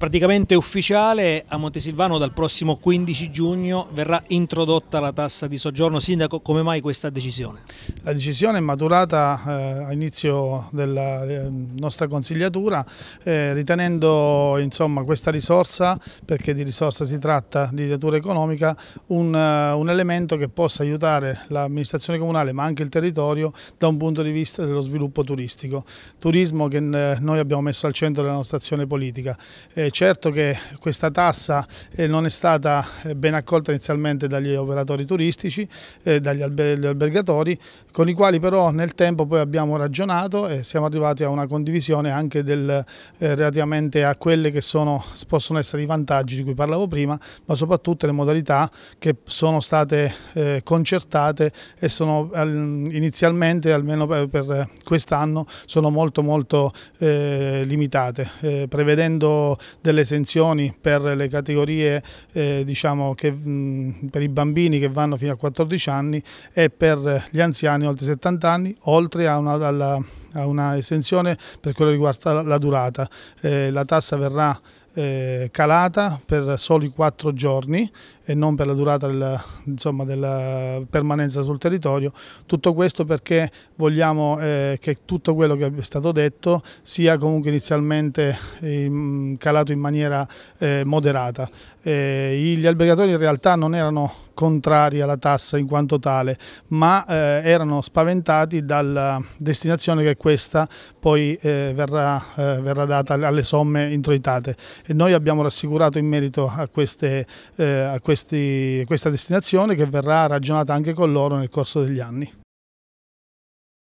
praticamente ufficiale, a Montesilvano dal prossimo 15 giugno verrà introdotta la tassa di soggiorno. Sindaco, come mai questa decisione? La decisione è maturata eh, a della eh, nostra consigliatura, eh, ritenendo insomma, questa risorsa, perché di risorsa si tratta di natura economica, un, uh, un elemento che possa aiutare l'amministrazione comunale ma anche il territorio da un punto di vista dello sviluppo turistico. Turismo che eh, noi abbiamo messo al centro della nostra azione politica. Eh, certo che questa tassa eh, non è stata eh, ben accolta inizialmente dagli operatori turistici, eh, dagli albergatori, con i quali però nel tempo poi abbiamo ragionato e siamo arrivati a una condivisione anche del, relativamente a quelle che sono, possono essere i vantaggi di cui parlavo prima, ma soprattutto le modalità che sono state concertate e sono inizialmente, almeno per quest'anno, sono molto molto limitate, prevedendo delle esenzioni per le categorie eh, diciamo che, mh, per i bambini che vanno fino a 14 anni e per gli anziani oltre 70 anni, oltre a una, alla ha una esenzione per quello che riguarda la durata. Eh, la tassa verrà eh, calata per soli quattro giorni e non per la durata della, insomma, della permanenza sul territorio. Tutto questo perché vogliamo eh, che tutto quello che è stato detto sia comunque inizialmente eh, calato in maniera eh, moderata. Eh, gli albergatori in realtà non erano contrari alla tassa in quanto tale, ma eh, erano spaventati dalla destinazione che questa poi eh, verrà, eh, verrà, data alle somme introitate. E noi abbiamo rassicurato in merito a, queste, eh, a questi, questa destinazione che verrà ragionata anche con loro nel corso degli anni.